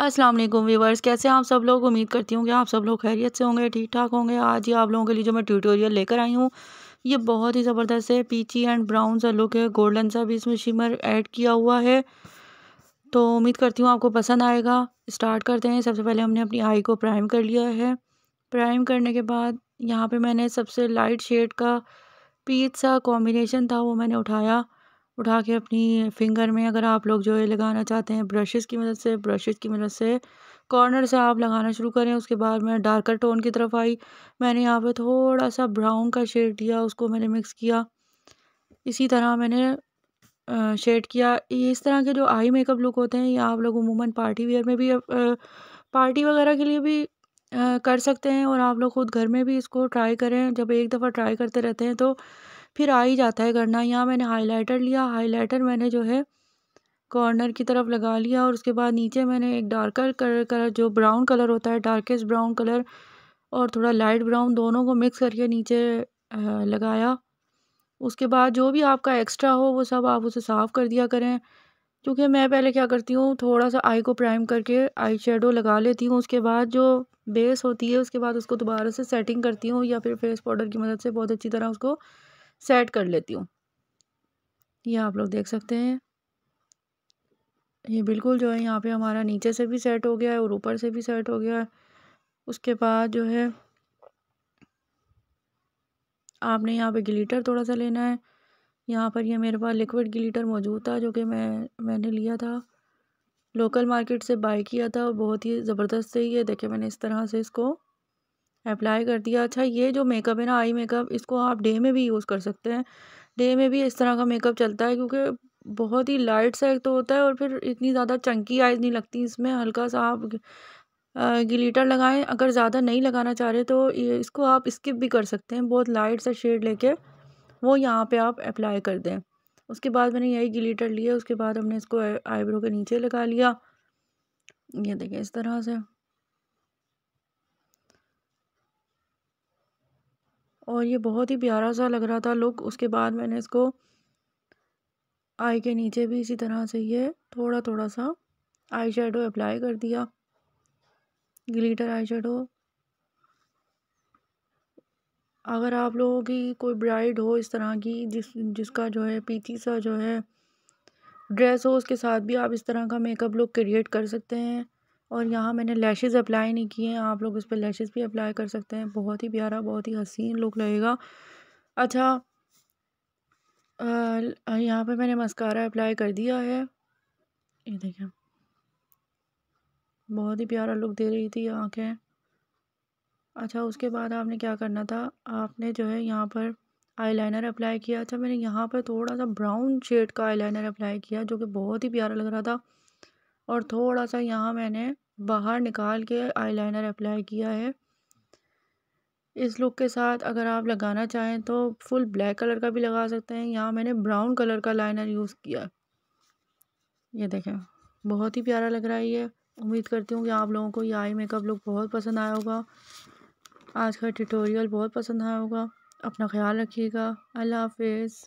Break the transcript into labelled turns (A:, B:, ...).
A: अस्सलाम वालेकुम व्यूवर्स कैसे आप सब लोग उम्मीद करती हूँ कि आप सब लोग खैरियत से होंगे ठीक ठाक होंगे आज ही आप लोगों के लिए जो मैं ट्यूटोरियल लेकर आई हूँ ये बहुत ही ज़बरदस्त है पीची एंड ब्राउन सा लुक है गोल्डन सा भी इसमें शिमर ऐड किया हुआ है तो उम्मीद करती हूँ आपको पसंद आएगा स्टार्ट करते हैं सबसे पहले हमने अपनी आई को प्राइम कर लिया है प्राइम करने के बाद यहाँ पर मैंने सबसे लाइट शेड का पीच सा कॉम्बिनेशन था वो मैंने उठाया उठा के अपनी फिंगर में अगर आप लोग जो है लगाना चाहते हैं ब्रशेस की मदद से ब्रशेस की मदद से कॉर्नर से आप लगाना शुरू करें उसके बाद मैं डार्कर टोन की तरफ आई मैंने यहाँ पे थोड़ा सा ब्राउन का शेड दिया उसको मैंने मिक्स किया इसी तरह मैंने शेड किया इस तरह के जो आई मेकअप लुक होते हैं ये आप लोग उमूमन पार्टी वेयर में भी पार्टी वगैरह के लिए भी कर सकते हैं और आप लोग खुद घर में भी इसको ट्राई करें जब एक दफ़ा ट्राई करते रहते हैं तो फिर आ ही जाता है करना यहाँ मैंने हाइलाइटर लिया हाइलाइटर मैंने जो है कॉर्नर की तरफ लगा लिया और उसके बाद नीचे मैंने एक डार्कर कलर कलर जो ब्राउन कलर होता है डार्केस्ट ब्राउन कलर और थोड़ा लाइट ब्राउन दोनों को मिक्स करके नीचे लगाया उसके बाद जो भी आपका एक्स्ट्रा हो वो सब आप उसे साफ़ कर दिया करें क्योंकि मैं पहले क्या करती हूँ थोड़ा सा आई को प्राइम करके आई शेडो लगा लेती हूँ उसके बाद जो बेस होती है उसके बाद उसको दोबारा से सेटिंग करती हूँ या फिर फेस पाउडर की मदद से बहुत अच्छी तरह उसको सेट कर लेती हूँ ये आप लोग देख सकते हैं ये बिल्कुल जो है यहाँ पे हमारा नीचे से भी सेट हो गया है और ऊपर से भी सेट हो गया है उसके बाद जो है आपने यहाँ पे ग्लिटर थोड़ा सा लेना है यहाँ पर ये मेरे पास लिक्विड ग्लिटर मौजूद था जो कि मैं मैंने लिया था लोकल मार्केट से बाई किया था बहुत ही ज़बरदस्त है ये है मैंने इस तरह से इसको अप्लाई कर दिया अच्छा ये जो मेकअप है ना आई मेकअप इसको आप डे में भी यूज़ कर सकते हैं डे में भी इस तरह का मेकअप चलता है क्योंकि बहुत ही लाइट सा एक तो होता है और फिर इतनी ज़्यादा चंकी आइज नहीं लगती इसमें हल्का सा आप गिलीटर लगाएं अगर ज़्यादा नहीं लगाना चाह रहे तो इसको आप स्किप भी कर सकते हैं बहुत लाइट सा शेड लेके वो यहाँ पे आप अप्लाई कर दें उसके बाद मैंने यही गिलीटर लिया उसके बाद हमने इसको आईब्रो के नीचे लगा लिया ये देखें इस तरह से और ये बहुत ही प्यारा सा लग रहा था लुक उसके बाद मैंने इसको आई के नीचे भी इसी तरह से ये थोड़ा थोड़ा सा आई शेडो अप्लाई कर दिया ग्लिटर आई शेडो अगर आप लोगों की कोई ब्राइड हो इस तरह की जिस जिसका जो है पीछे सा जो है ड्रेस हो उसके साथ भी आप इस तरह का मेकअप लुक क्रिएट कर सकते हैं और यहाँ मैंने लैशेज़ अप्लाई नहीं किए हैं आप लोग उस पर लैशेज़ भी अप्लाई कर सकते हैं बहुत ही प्यारा बहुत ही हसीन लुक लगेगा अच्छा यहाँ पे मैंने मस्कारा अप्लाई कर दिया है ये देखिए बहुत ही प्यारा लुक दे रही थी आँखें अच्छा उसके बाद आपने क्या करना था आपने जो है यहाँ पर आईलाइनर अप्लाई किया अच्छा मैंने यहाँ पर थोड़ा सा ब्राउन शेड का आईलाइनर अप्लाई किया जो कि बहुत ही प्यारा लग रहा था और थोड़ा सा यहाँ मैंने बाहर निकाल के आईलाइनर अप्लाई किया है इस लुक के साथ अगर आप लगाना चाहें तो फुल ब्लैक कलर का भी लगा सकते हैं यहाँ मैंने ब्राउन कलर का लाइनर यूज़ किया ये देखें बहुत ही प्यारा लग रहा है ये उम्मीद करती हूँ कि आप लोगों को ये आई मेकअप लुक बहुत पसंद आया होगा आज का ट्यूटोरियल बहुत पसंद आया होगा अपना ख्याल रखिएगा अल्लाह हाफिज़